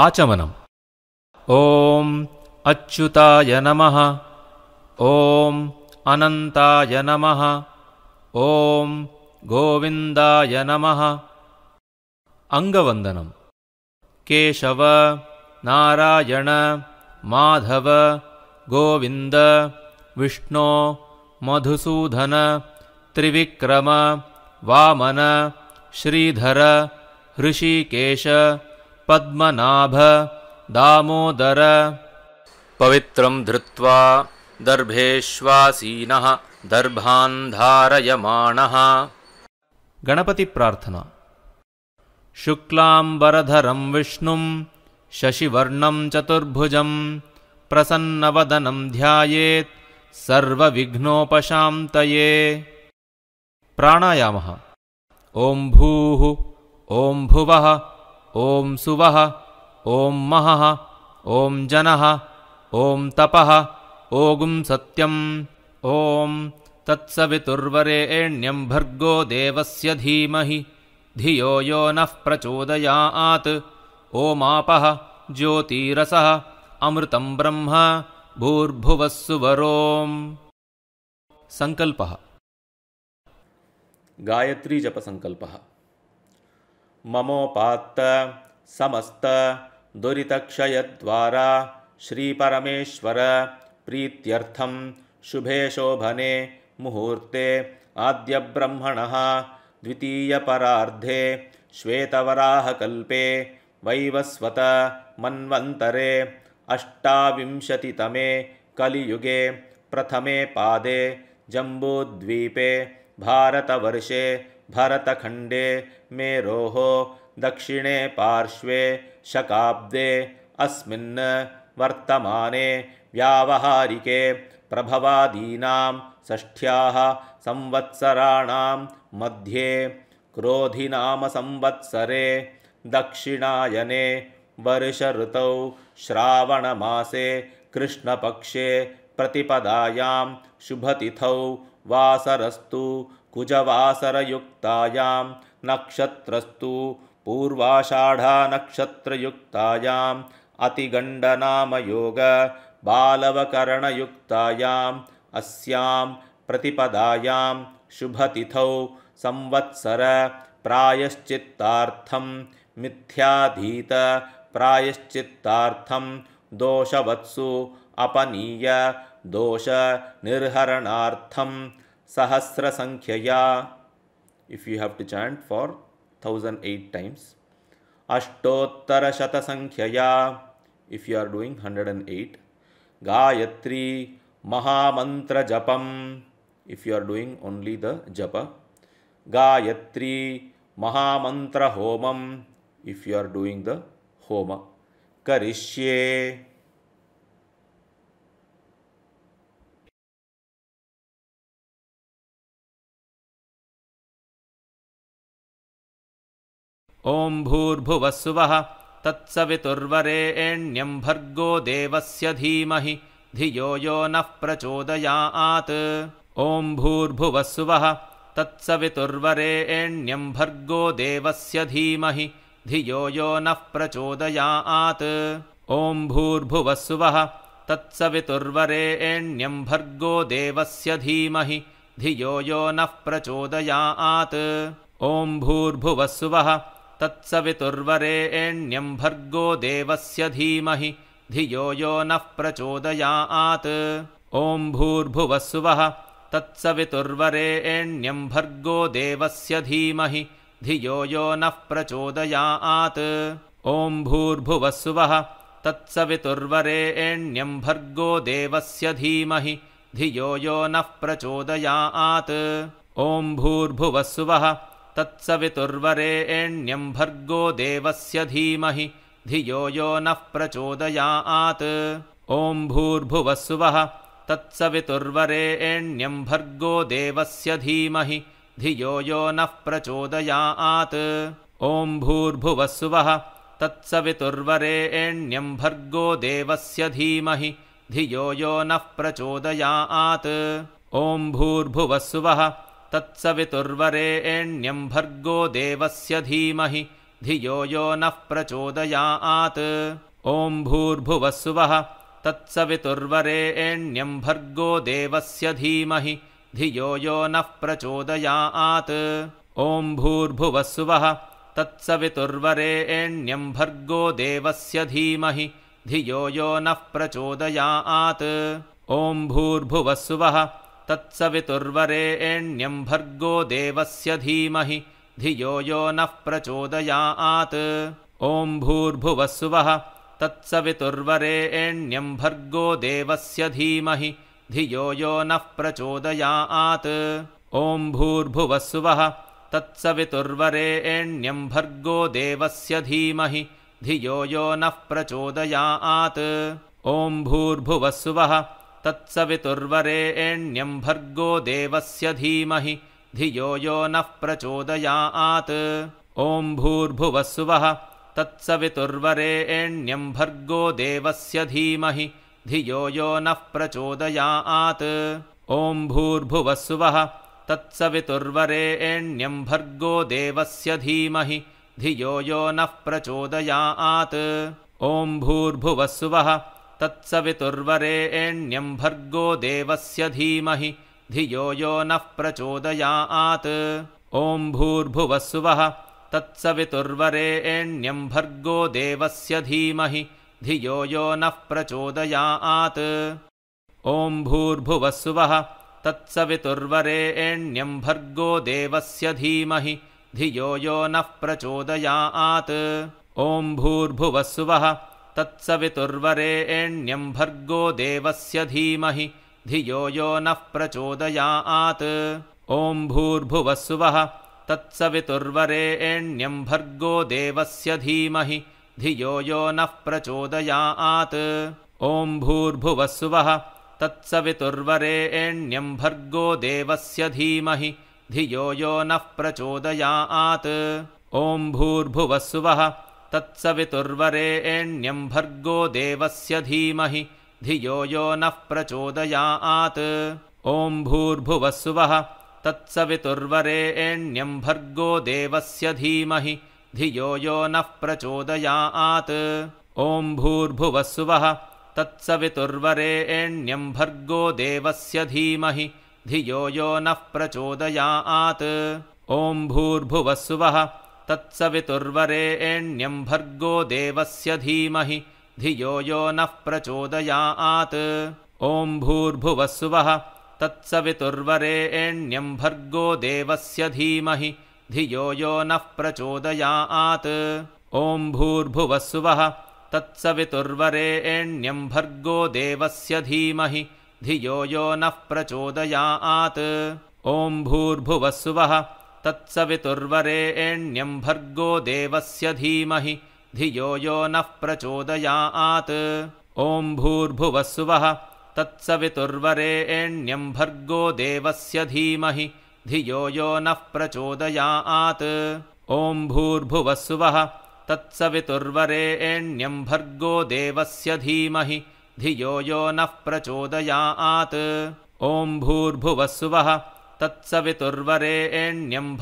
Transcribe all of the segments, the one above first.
आचमनम् ॐ अच्युताय नमः ॐ अनन्ताय नमः ॐ गोविन्दाय नमः अङ्गवन्दनम् केशव नारायण माधव गोविन्द विष्णो मधुसूदन त्रिविक्रम वामन श्रीधर हृषिकेश पद्मनाभ दामोदर पवित्रम् धृत्वा दर्भेश्वासीनः प्रार्थना, गणपतिप्रार्थना शुक्लाम्बरधरं विष्णुं शशिवर्णं चतुर्भुजम् प्रसन्नवदनं ध्यायेत् सर्वविघ्नोपशान्तये प्राणायामः भूः ॐ भुवः ॐ सुवः ॐ महः ॐ जनः ॐ तपः ॐ सत्यम् ॐ तत्सवितुर्वरे भर्गो देवस्य धीमहि धियो यो नः प्रचोदयात् ओमापः ज्योतिरसः अमृतं ब्रह्म भूर्भुवः सङ्कल्पः गायत्रीजपसङ्कल्पः ममोपात्त समस्तदुरितक्षयद्वारा श्रीपरमेश्वर प्रीत्यर्थं शुभे शोभने मुहूर्ते आद्यब्रह्मणः द्वितीयपरार्धे श्वेतवराहकल्पे वैवस्वत वैवस्वतमन्वन्तरे अष्टाविंशतितमे कलियुगे प्रथमे पादे जम्बूद्वीपे भारतवर्षे भरतखण्डे मेरोः दक्षिणे पार्श्वे शकाब्दे अस्मिन् वर्तमाने व्यावहारिके प्रभवादीनां षष्ठ्याः संवत्सराणां मध्ये क्रोधिनामसंवत्सरे दक्षिणायने वर्षऋतौ श्रावणमासे कृष्णपक्षे प्रतिपदायां शुभतिथौ वासरस्तु कुजवासरयुक्तायां नक्षत्रस्तु पूर्वाषाढानक्षत्रयुक्तायाम् अतिगण्डनामयोग बालवकरणयुक्तायाम् अस्यां प्रतिपदायां शुभतिथौ संवत्सर प्रायश्चित्तार्थं मिथ्याधीत प्रायश्चित्तार्थं दोषवत्सु अपनीय दोषनिर्हरणार्थं सहस्र sahasra sankhya you have to to for for 1008 times अष्टोत्तर शत संख्यया if you are doing 108 Gayatri महामंत्र जपम if you are doing only the japa Gayatri महामंत्र होमम if you are doing the homa करिष्ये ॐ भूर्भुवस्वः तत्सवितुर्वरे भर्गो देवस्य धीमहि धियो यो नः प्रचोदयात् ॐ भूर्भुवस्वः तत्सवितुर्वरे भर्गो देवस्य धीमहि धियो यो नः प्रचोदयात् ॐ भूर्भुवस्वः तत्सवितुर्वरे भर्गो देवस्य धीमहि धियो यो नः प्रचोदयात् ॐ भूर्भुवस्वः तत्सवितुर्वरे भर्गो देवस्य धीमहि धियो यो नः प्रचोदयात् ॐ भूर्भुवस्वः तत्सवितुर्वरे भर्गो देवस्य धीमहि धियो यो नः प्रचोदयात् ॐ भूर्भुवस्वः तत्सवितुर्वरे भर्गो देवस्य धीमहि धियो यो नः प्रचोदयात् ॐ भूर्भुवस्वः तत्सवितुर्वरे भर्गो देवस्य धीमहि धियो यो नः प्रचोदयात् ॐ भूर्भुवस्वः तत्सवितुर्वरे भर्गो देवस्य धीमहि धियो यो नः प्रचोदयात् ॐ भूर्भुवस्वः तत्सवितुर्वरे भर्गो देवस्य धीमहि धियो यो नः प्रचोदयात् ॐ भूर्भुवस्वः तत्सवितुर्वरे भर्गो देवस्य धीमहि धियो यो नः प्रचोदयात् ॐ भूर्भुवस्वः तत्सवितुर्वरे भर्गो देवस्य धीमहि धियो यो नः प्रचोदयात् ॐ भूर्भुवस्वः तत्सवितुर्वरे भर्गो देवस्य धीमहि धियो यो नः प्रचोदयात् ॐ भूर्भुवस्वः तत्सवितुर्वरे भर्गो देवस्य धीमहि धियो यो नः प्रचोदयात् ॐ भूर्भुवस्वः तत्सवितुर्वरे भर्गो देवस्य धीमहि धियो यो नः प्रचोदयात् ॐ भूर्भुवस्वः तत्सवितुर्वरे भर्गो देवस्य धीमहि धियो यो नः प्रचोदयात् ॐ भूर्भुवस्वः तत्सवितुर्वरे भर्गो देवस्य धीमहि धियो यो नः प्रचोदयात् ॐ भूर्भुवस्वः तत्सवितुर्वरे भर्गो देवस्य धीमहि धियो यो नः प्रचोदयात् ॐ भूर्भुवस्वः तत्सवितुर्वरे भर्गो देवस्य धीमहि धियो यो नः प्रचोदयात् ॐ भूर्भुवस्वः तत्सवितुर्वरे भर्गो देवस्य धीमहि धियो यो नः प्रचोदयात् ॐ भूर्भुवस्वः तत्सवितुर्वरे भर्गो देवस्य धीमहि धियो यो नः प्रचोदयात् ॐ भूर्भुवस्वः तत्सवितुर्वरे भर्गो देवस्य धीमहि धियो यो नः प्रचोदयात् ॐ भूर्भुवस्वः तत्सवितुर्वरे भर्गो देवस्य धीमहि धियो यो नः प्रचोदयात् ॐ भूर्भुवस्वः तत्सवितुर्वरे भर्गो देवस्य धीमहि धियो यो नः प्रचोदयात् ॐ भूर्भुवस्वः तत्सवितुर्वरे भर्गो देवस्य धीमहि धियो यो नः प्रचोदयात् ॐ भूर्भुवस्वः तत्सवितुर्वरे भर्गो देवस्य धीमहि धियो यो नः प्रचोदयात् ॐ भूर्भुवस्वः तत्सवितुर्वरे भर्गो देवस्य धीमहि धियो यो नः प्रचोदयात् ॐ भूर्भुवस्वः तत्सवितुर्वरे भर्गो देवस्य धीमहि धियो यो नः प्रचोदयात् ॐ भूर्भुवस्वः तत्सवितुर्वरे भर्गो देवस्य धीमहि धियो यो नः प्रचोदयात् ॐ भूर्भुवस्वः तत्सवितुर्वरे भर्गो देवस्य धीमहि धियो यो नः प्रचोदयात् ॐ भूर्भुवस्वः तत्सवितुर्वरे भर्गो देवस्य धीमहि धियो यो नः प्रचोदयात् ॐ भूर्भुवस्वः तत्सवितुर्वरे भर्गो देवस्य धीमहि धियो यो नः प्रचोदयात् ॐ भूर्भुवस्वः तत्सवितुर्वरे भर्गो देवस्य धीमहि धियो यो नः प्रचोदयात् ॐ भूर्भुवस्वः तत्सवितुर्वरे भर्गो देवस्य धीमहि धियो यो नः प्रचोदयात् ॐ भूर्भुवस्वः तत्सवितुर्वरे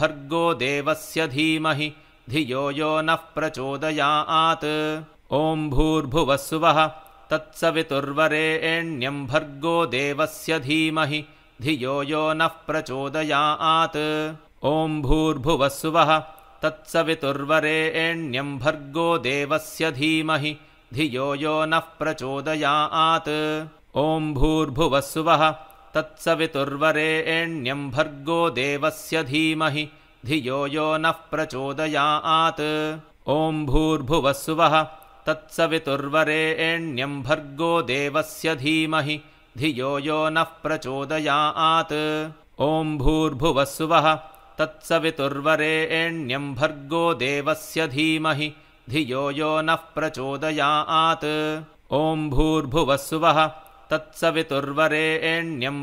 भर्गो देवस्य धीमहि धियो यो नः प्रचोदयात् ॐ भूर्भुवस्वः तत्सवितुर्वरे भर्गो देवस्य धीमहि धियो यो नः प्रचोदयात् ॐ भूर्भुवस्वः तत्सवितुर्वरे भर्गो देवस्य धीमहि धियो यो नः प्रचोदयात् ॐ भूर्भुवस्वः तत्सवितुर्वरे भर्गो देवस्य धीमहि धियो यो नः प्रचोदयात् ॐ भूर्भुवस्वः तत्सवितुर्वरे भर्गो देवस्य धीमहि धियो यो नः प्रचोदयात् ॐ भूर्भुवस्वः तत्सवितुर्वरे भर्गो देवस्य धीमहि धियो यो नः प्रचोदयात् ॐ भूर्भुवस्वः तत्सवितुर्वरे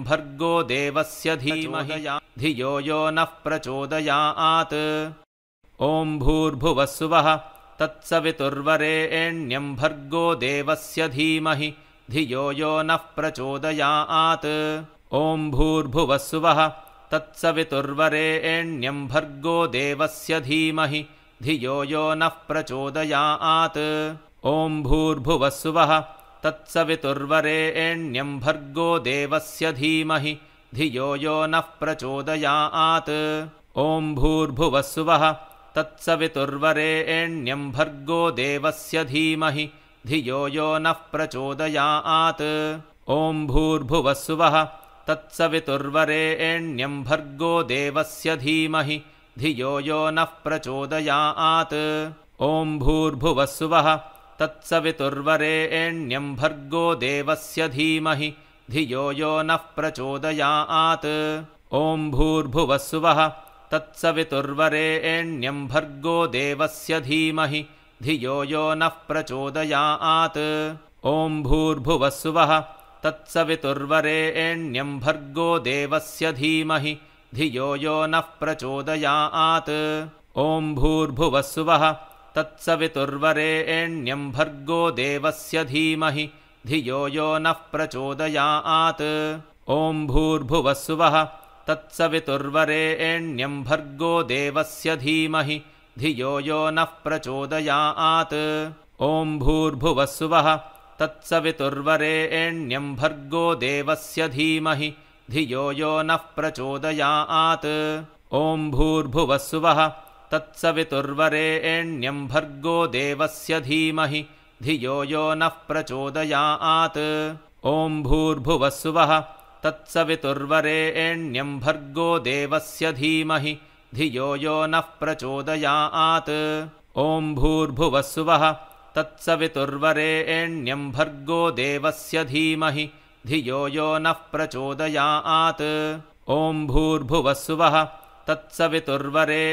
भर्गो देवस्य धीमहि धियो यो नः प्रचोदयात् ॐ भूर्भुवस्वः तत्सवितुर्वरे एण्यं भर्गो देवस्य धीमहि धियो यो नः प्रचोदयात् ॐ भूर्भुवस्वः तत्सवितुर्वरे एण्यं भर्गो देवस्य धीमहि धियो यो नः प्रचोदयात् ॐ भूर्भुवस्वः तत्सवितुर्वरे भर्गो देवस्य धीमहि धियो यो नः प्रचोदयात् ॐ भूर्भुवस्वः तत्सवितुर्वरे भर्गो देवस्य धीमहि धियो यो नः प्रचोदयात् ॐ भूर्भुवस्वः तत्सवितुर्वरे भर्गो देवस्य धीमहि धियो यो नः प्रचोदयात् ॐ भूर्भुवस्वः तत्सवितुर्वरे भर्गो देवस्य धीमहि धियो यो नः प्रचोदयात् ॐ भूर्भुवस्वः तत्सवितुर्वरे भर्गो देवस्य धीमहि धियो यो नः प्रचोदयात् ॐ भूर्भुवस्वः तत्सवितुर्वरे भर्गो देवस्य धीमहि धियो यो नः प्रचोदयात् ॐ भूर्भुवस्वः तत्सवितुर्वरे भर्गो देवस्य धीमहि धियो यो नः प्रचोदयात् ॐ भूर्भुवस्वः तत्सवितुर्वरे भर्गो देवस्य धीमहि धियो यो नः प्रचोदयात् ॐ भूर्भुवस्वः तत्सवितुर्वरे भर्गो देवस्य धीमहि धियो यो नः प्रचोदयात् ॐ भूर्भुवस्वः तत्सवितुर्वरे भर्गो देवस्य धीमहि धियो यो नः प्रचोदयात् ॐ भूर्भुवस्वः तत्सवितुर्वरे भर्गो देवस्य धीमहि धियो यो नः प्रचोदयात् ॐ भूर्भुवस्वः तत्सवितुर्वरे भर्गो देवस्य धीमहि धियो यो नः प्रचोदयात् ॐ भूर्भुवस्वः तत्सवितुर्वरे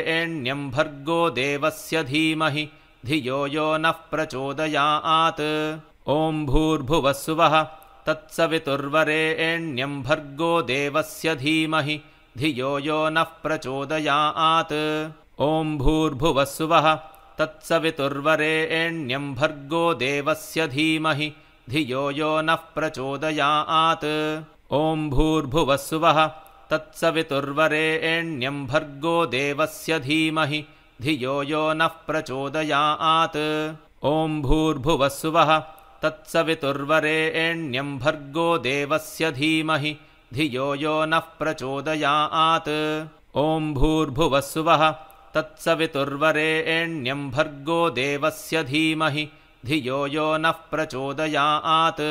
भर्गो देवस्य धीमहि धियो यो नः प्रचोदयात् ॐ भूर्भुवस्वः तत्सवितुर्वरे एण्यं भर्गो देवस्य धीमहि धियो यो नः प्रचोदयात् ॐ भूर्भुवस्वः तत्सवितुर्वरे एण्यं भर्गो देवस्य धीमहि धियो यो नः प्रचोदयात् ॐ भूर्भुवस्वः तत्सवितुर्वरे भर्गो देवस्य धीमहि धियो यो नः प्रचोदयात् ॐ भूर्भुवस्वः तत्सवितुर्वरे भर्गो देवस्य धीमहि धियो यो नः प्रचोदयात् ॐ भूर्भुवस्वः तत्सवितुर्वरे भर्गो देवस्य धीमहि धियो यो नः प्रचोदयात्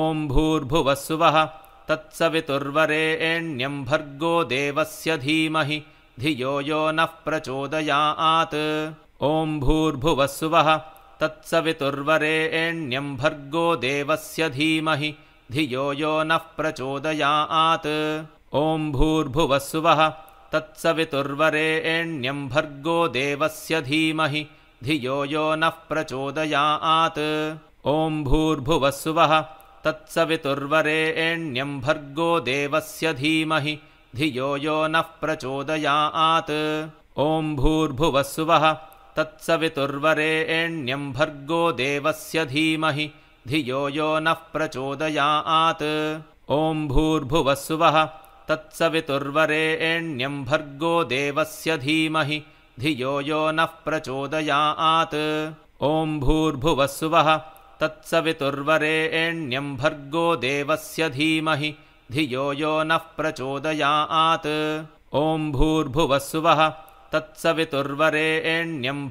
ॐ भूर्भुवस्वः तत्सवितुर्वरे भर्गो देवस्य धीमहि धियो यो नः प्रचोदयात् ॐ भूर्भुवस्वः तत्सवितुर्वरे भर्गो देवस्य धीमहि धियो यो नः प्रचोदयात् ॐ भूर्भुवस्वः तत्सवितुर्वरे भर्गो देवस्य धीमहि धियो यो नः प्रचोदयात् ॐ भूर्भुवस्वः तत्सवितुर्वरे भर्गो देवस्य धीमहि धियो यो नः प्रचोदयात् ॐ भूर्भुवस्वः तत्सवितुर्वरे भर्गो देवस्य धीमहि धियो यो नः प्रचोदयात् ॐ भूर्भुवस्वः तत्सवितुर्वरे भर्गो देवस्य धीमहि धियो यो नः प्रचोदयात् ॐ भूर्भुवस्वः तत्सवितुर्वरे भर्गो देवस्य धीमहि धियो यो नः प्रचोदयात् ॐ भूर्भुवस्वः तत्सवितुर्वरे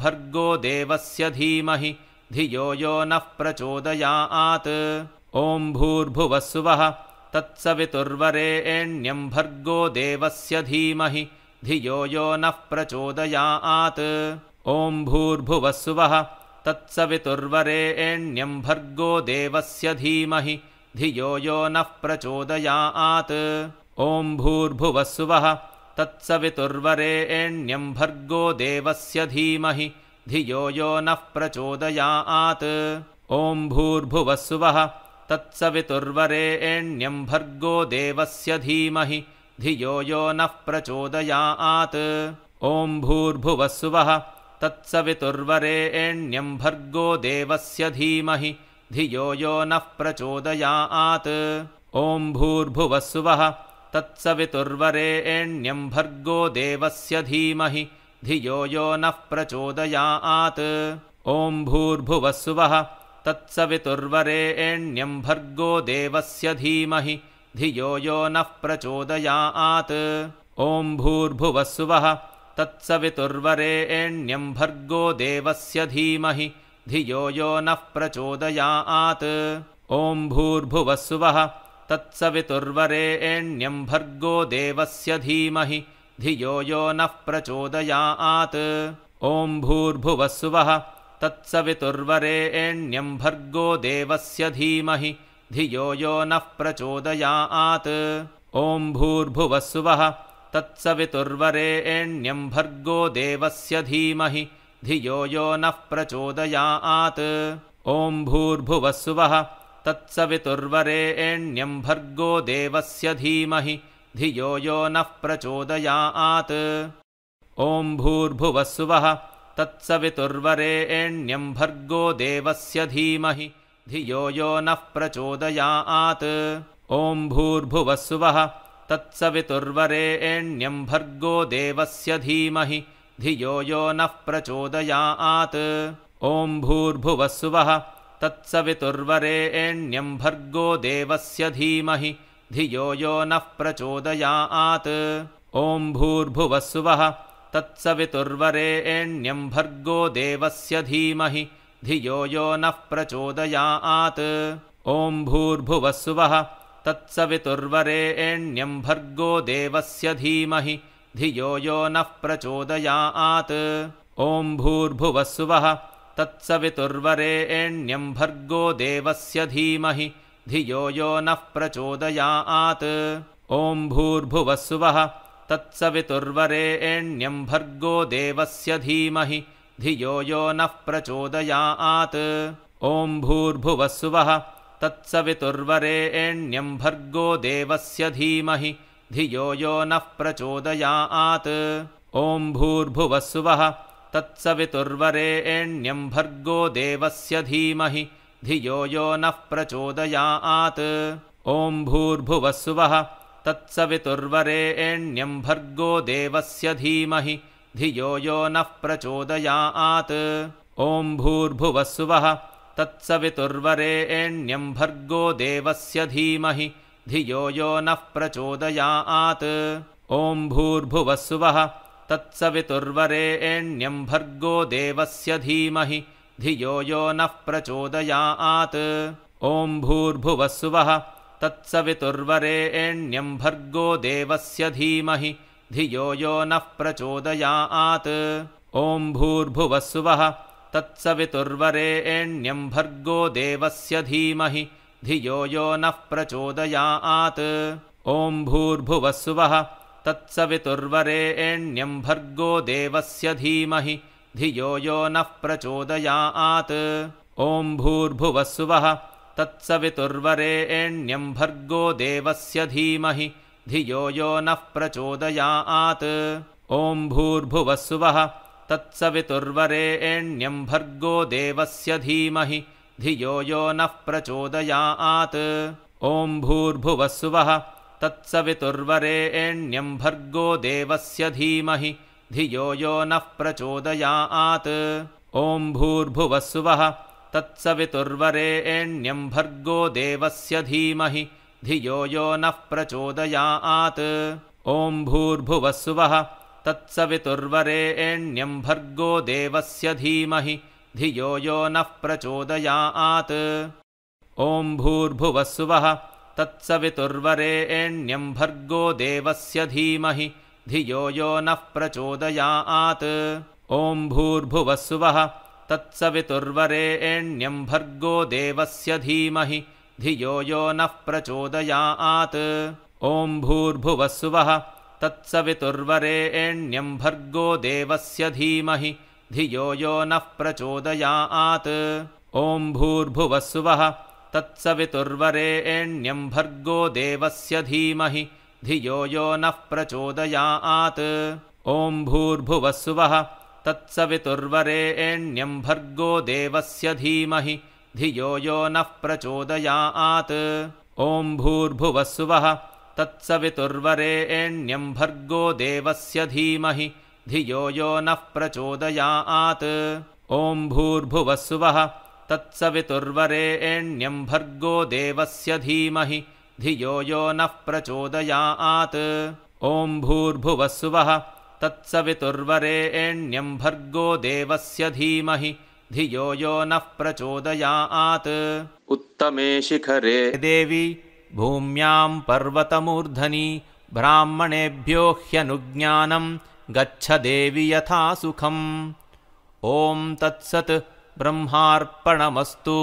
भर्गो देवस्य धीमहि धियो यो नः प्रचोदयात् ॐ भूर्भुवस्वः तत्सवितुर्वरे भर्गो देवस्य धीमहि धियो यो नः प्रचोदयात् ॐ भूर्भुवस्वः तत्सवितुर्वरे भर्गो देवस्य धीमहि धियो यो नः प्रचोदयात् ॐ भूर्भुवस्वः तत्सवितुर्वरे भर्गो देवस्य धीमहि धियो यो नः प्रचोदयात् ॐ भूर्भुवस्वः तत्सवितुर्वरे भर्गो देवस्य धीमहि धियो यो नः प्रचोदयात् ॐ भूर्भुवस्वः तत्सवितुर्वरे भर्गो देवस्य धीमहि धियो यो नः प्रचोदयात् ॐ भूर्भुवस्वः तत्सवितुर्वरे भर्गो देवस्य धीमहि धियो यो नः प्रचोदयात् ॐ भूर्भुवस्वः तत्सवितुर्वरे भर्गो देवस्य धीमहि धियो यो नः प्रचोदयात् ॐ भूर्भुवस्वः तत्सवितुर्वरे एण्यं भर्गो देवस्य धीमहि धियो यो नः प्रचोदयात् ॐ भूर्भुवस्वः तत्सवितुर्वरे भर्गो देवस्य धीमहि धियो यो नः प्रचोदयात् ॐ भूर्भुवस्वः तत्सवितुर्वरे भर्गो देवस्य धीमहि धियो यो नः प्रचोदयात् ॐ भूर्भुवस्वः तत्सवितुर्वरे भर्गो देवस्य धीमहि धियो यो नः प्रचोदयात् ॐ भूर्भुवस्वः तत्सवितुर्वरे भर्गो देवस्य धीमहि धियो यो नः प्रचोदयात् ॐ भूर्भुवस्वः तत्सवितुर्वरे भर्गो देवस्य धीमहि धियो यो नः प्रचोदयात् ॐ भूर्भुवस्वः तत्सवितुर्वरे भर्गो देवस्य धीमहि धियो यो नः प्रचोदयात् ॐ भूर्भुवस्वः तत्सवितुर्वरे भर्गो देवस्य धीमहि धियो यो नः प्रचोदयात् ॐ भूर्भुवस्वः तत्सवितुर्वरे भर्गो देवस्य धीमहि धियो यो नः प्रचोदयात् ॐ भूर्भुवस्वः तत्सवितुर्वरे भर्गो देवस्य धीमहि धियो यो नः प्रचोदयात् ॐ भूर्भुवस्वः तत्सवितुर्वरे भर्गो देवस्य धीमहि धियो यो नः प्रचोदयात् ॐ भूर्भुवस्वः तत्सवितुर्वरे भर्गो देवस्य धीमहि धियो यो नः प्रचोदयात् ॐ भूर्भुवस्वः तत्सवितुर्वरे भर्गो देवस्य धीमहि धियो यो नः प्रचोदयात् ॐ भूर्भुवस्वः तत्सवितुर्वरे भर्गो देवस्य धीमहि धियो यो नः प्रचोदयात् ॐ भूर्भुवस्वः तत्सवितुर्वरे भर्गो देवस्य धीमहि धियो यो नः प्रचोदयात् ॐ भूर्भुवस्वः तत्सवितुर्वरे भर्गो देवस्य धीमहि धियो यो नः प्रचोदयात् ॐ भूर्भुवस्वः तत्सवितुर्वरे भर्गो देवस्य धीमहि धियो यो नः प्रचोदयात् ॐ भूर्भुवस्वः तत्सवितुर्वरे भर्गो देवस्य धीमहि धियो यो नः प्रचोदयात् ॐ भूर्भुवस्वः तत्सवितुर्वरे भर्गो देवस्य धीमहि धियो यो नः प्रचोदयात् ॐ भूर्भुवस्वः तत्सवितुर्वरे भर्गो देवस्य धीमहि धियो यो नः प्रचोदयात् ॐ भूर्भुवस्वः तत्सवितुर्वरे भर्गो देवस्य धीमहि धियो यो नः प्रचोदयात् ॐ भूर्भुवस्वः तत्सवितुर्वरे भर्गो देवस्य धीमहि धियो यो नः प्रचोदयात् ॐ भूर्भुवस्वः तत्सवितुर्वरे भर्गो देवस्य धीमहि धियो यो नः प्रचोदयात् ॐ भूर्भुवस्वः तत्सवितुर्वरे भर्गो देवस्य धीमहि धियो यो नः प्रचोदयात् ॐ भूर्भुवस्वः तत्सवितुर्वरे भर्गो देवस्य धीमहि धियो यो नः प्रचोदयात् ॐ भूर्भुवस्वः तत्सवितुर्वरे एण्यं भर्गो देवस्य धीमहि धियो यो नः प्रचोदयात् ॐ भूर्भुवस्वः तत्सवितुर्वरे एण्यं भर्गो देवस्य धीमहि धियो यो नः प्रचोदयात् ॐ भूर्भुवस्वः तत्सवितुर्वरे भर्गो देवस्य धीमहि धियो यो नः प्रचोदयात् ॐ भूर्भुवस्वः तत्सवितुर्वरे भर्गो देवस्य धीमहि धियो यो नः प्रचोदयात् ॐ भूर्भुवस्वः तत्सवितुर्वरे भर्गो देवस्य धीमहि धियो यो नः प्रचोदयात् ॐ भूर्भुवस्वः तत्सवितुर्वरे भर्गो देवस्य धीमहि धियो यो नः प्रचोदयात् ॐ भूर्भुवस्वः तत्सवितुर्वरे भर्गो देवस्य धीमहि धियो यो नः प्रचोदयात् ॐ भूर्भुवस्वः तत्सवितुर्वरे भर्गो देवस्य धीमहि धियो यो नः प्रचोदयात् उत्तमे शिखरे देवी भूम्याम् पर्वतमूर्धनि ब्राह्मणेभ्यो ह्यनुज्ञानम् गच्छ देवि यथा सुखम् ॐ तत्सत् ब्रह्मार्पणमस्तु